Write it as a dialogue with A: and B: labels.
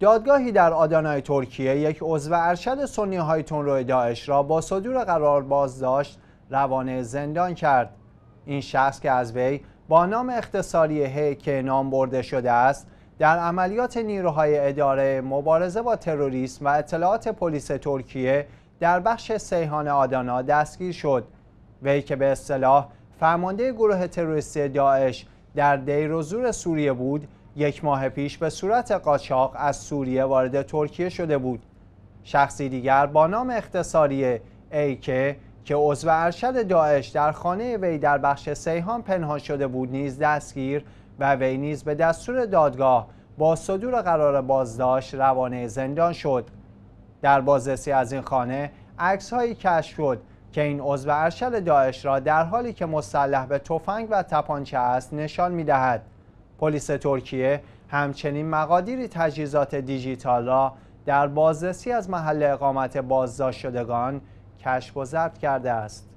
A: دادگاهی در آدانای ترکیه یک عضو ارشد سنی های تنروی داعش را با صدور قرار بازداشت روانه زندان کرد این شخص که از وی با نام اختصاری هی که نام برده شده است در عملیات نیروهای اداره مبارزه با تروریسم و اطلاعات پلیس ترکیه در بخش سیهان آدانا دستگیر شد وی که به اصطلاح فرمانده گروه تروریستی داعش در دیر و زور سوریه بود یک ماه پیش به صورت قاچاق از سوریه وارد ترکیه شده بود شخصی دیگر با نام اختصاری ایکه که عضو ارشد داعش در خانه وی در بخش سیهان پنهان شده بود نیز دستگیر و وی نیز به دستور دادگاه با صدور قرار بازداشت روانه زندان شد در بازرسی از این خانه عکس هایی کشف شد که این عضو ارشد داعش را در حالی که مسلح به تفنگ و تپانچه است نشان می پلیس ترکیه همچنین مقادیری تجهیزات دیجیتال را در بازرسی از محل اقامت بازداشت شدگان کشف و ضبط کرده است.